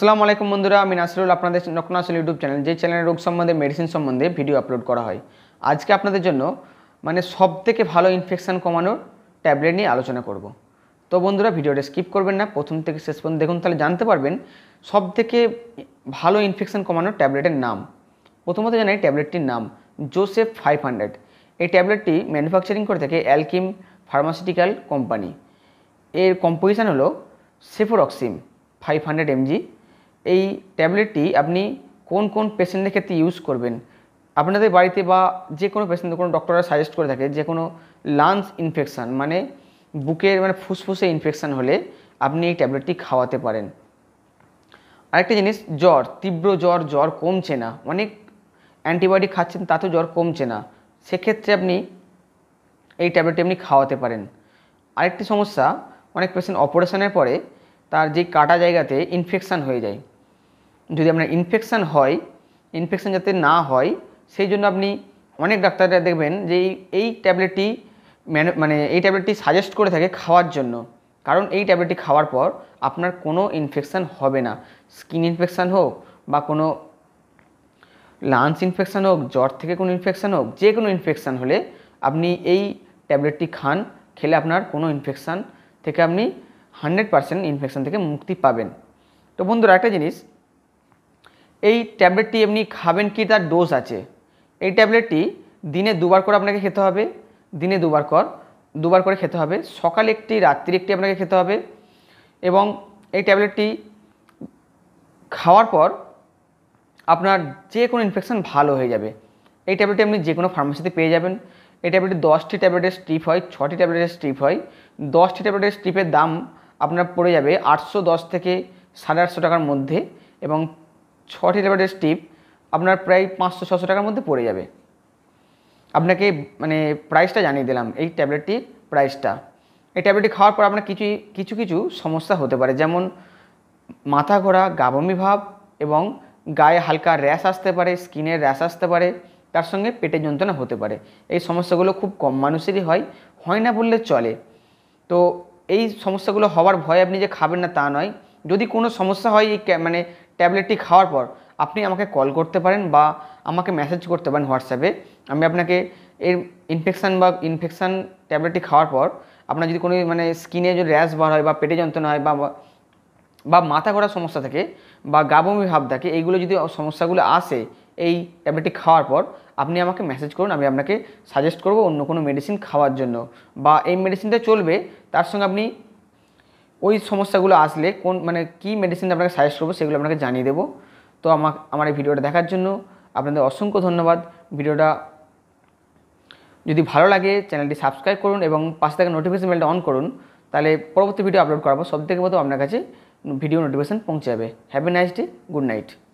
আসসালামু আলাইকুম বন্ধুরা আমি নাসরুল আপনাদের নকনাসল ইউটিউব চ্যানেল যে চ্যানেলে রোগ সম্বন্ধে মেডিসিন সম্বন্ধে ভিডিও আপলোড করা হয় আজকে আপনাদের জন্য মানে সব থেকে ভালো ইনফেকশান কমানোর ট্যাবলেট নিয়ে আলোচনা করব তো বন্ধুরা ভিডিওটা স্কিপ করবেন না প্রথম থেকে শেষ পর্যন্ত দেখুন তাহলে জানতে পারবেন সব থেকে ভালো ইনফেকশান কমানোর ট্যাবলেটের নাম প্রথমত জানাই ট্যাবলেটটির নাম জোসেফ ফাইভ হান্ড্রেড এই ট্যাবলেটটি ম্যানুফ্যাকচারিং করে থাকে অ্যালকিম ফার্মাসিউটিক্যাল কোম্পানি এর কম্পোজিশান হলো সেফোরক্সিম ফাইভ হান্ড্রেড এমজি এই ট্যাবলেটটি আপনি কোন কোন পেশেন্টের ক্ষেত্রে ইউজ করবেন আপনাদের বাড়িতে বা যে কোনো পেশেন্টের কোনো ডক্টররা সাজেস্ট করে থাকে যে কোনো লাংস ইনফেকশান মানে বুকের মানে ফুসফুসে ইনফেকশান হলে আপনি এই ট্যাবলেটটি খাওয়াতে পারেন আরেকটা জিনিস জ্বর তীব্র জ্বর জ্বর কমছে না অনেক অ্যান্টিবায়োটিক খাচ্ছেন তাতেও জ্বর কমছে না সেক্ষেত্রে আপনি এই ট্যাবলেটটি আপনি খাওয়াতে পারেন আরেকটি সমস্যা অনেক পেশেন্ট অপারেশনের পরে তার যে কাটা জায়গাতে ইনফেকশান হয়ে যায় যদি আপনার ইনফেকশান হয় ইনফেকশান যাতে না হয় সেই জন্য আপনি অনেক ডাক্তাররা দেখবেন যে এই ট্যাবলেটটি মানে এই ট্যাবলেটটি সাজেস্ট করে থাকে খাওয়ার জন্য কারণ এই ট্যাবলেটটি খাওয়ার পর আপনার কোনো ইনফেকশান হবে না স্কিন ইনফেকশান হোক বা কোনো লাঞ্চ ইনফেকশান হোক জ্বর থেকে কোনো ইনফেকশান হোক যে কোনো ইনফেকশান হলে আপনি এই ট্যাবলেটটি খান খেলে আপনার কোনো ইনফেকশান থেকে আপনি হান্ড্রেড পারসেন্ট ইনফেকশান থেকে মুক্তি পাবেন তো বন্ধুরা একটা জিনিস এই ট্যাবলেটটি আপনি খাবেন কি তার ডোজ আছে এই ট্যাবলেটটি দিনে দুবার করে আপনাকে খেতে হবে দিনে দুবার কর দুবার করে খেতে হবে সকাল একটি রাত্রির একটি আপনাকে খেতে হবে এবং এই ট্যাবলেটটি খাওয়ার পর আপনার যে কোনো ইনফেকশান ভালো হয়ে যাবে এই ট্যাবলেটটি আপনি যে কোনো ফার্মেসিতে পেয়ে যাবেন এই ট্যাবলেটটি দশটি ট্যাবলেটের স্ট্রিপ হয় ছটি ট্যাবলেটের স্ট্রিপ হয় দশটি ট্যাবলেটের স্ট্রিপের দাম আপনার পড়ে যাবে আটশো দশ থেকে সাড়ে আটশো টাকার মধ্যে এবং ছটি লেবারের স্টিপ আপনার প্রায় পাঁচশো ছশো টাকার মধ্যে পড়ে যাবে আপনাকে মানে প্রাইসটা জানিয়ে দিলাম এই ট্যাবলেটটির প্রাইসটা এই ট্যাবলেটটি খাওয়ার পর আপনার কিছু কিছু কিছু সমস্যা হতে পারে যেমন মাথা ঘোরা গাবমি ভাব এবং গায়ে হালকা র্যাশ আসতে পারে স্কিনের র্যাশ আসতে পারে তার সঙ্গে পেটের যন্ত্রণা হতে পারে এই সমস্যাগুলো খুব কম মানুষেরই হয় হয় না বললে চলে তো এই সমস্যাগুলো হওয়ার ভয় আপনি যে খাবেন না তা নয় যদি কোনো সমস্যা হয় এই মানে ট্যাবলেটটি খাওয়ার পর আপনি আমাকে কল করতে পারেন বা আমাকে মেসেজ করতে পারেন হোয়াটসঅ্যাপে আমি আপনাকে এর ইনফেকশান বা ইনফেকশান ট্যাবলেটটি খাওয়ার পর আপনার যদি কোনো মানে স্কিনে যদি র্যাশ বার হয় বা পেটে যন্ত্রণা হয় বা বা মাথা ঘোরার সমস্যা থাকে বা গাবমি ভাব থাকে এইগুলো যদি সমস্যাগুলো আসে এই ট্যাবলেটটি খাওয়ার পর আপনি আমাকে মেসেজ করুন আমি আপনাকে সাজেস্ট করব অন্য কোনো মেডিসিন খাওয়ার জন্য বা এই মেডিসিনটা চলবে তার সঙ্গে আপনি ওই সমস্যাগুলো আসলে কোন মানে কী মেডিসিন আপনাকে সাজেস্ট করবো সেগুলো আপনাকে জানিয়ে দেবো তো আমার আমার এই ভিডিওটা দেখার জন্য আপনাদের অসংখ্য ধন্যবাদ ভিডিওটা যদি ভালো লাগে চ্যানেলটি সাবস্ক্রাইব করুন এবং পাশে থাকা নোটিফিকেশন বেলটা অন করুন তাহলে পরবর্তী ভিডিও আপলোড করাবো সব থেকে প্রথম আপনার কাছে ভিডিও নোটিফিকেশান পৌঁছে যাবে happy nice day good night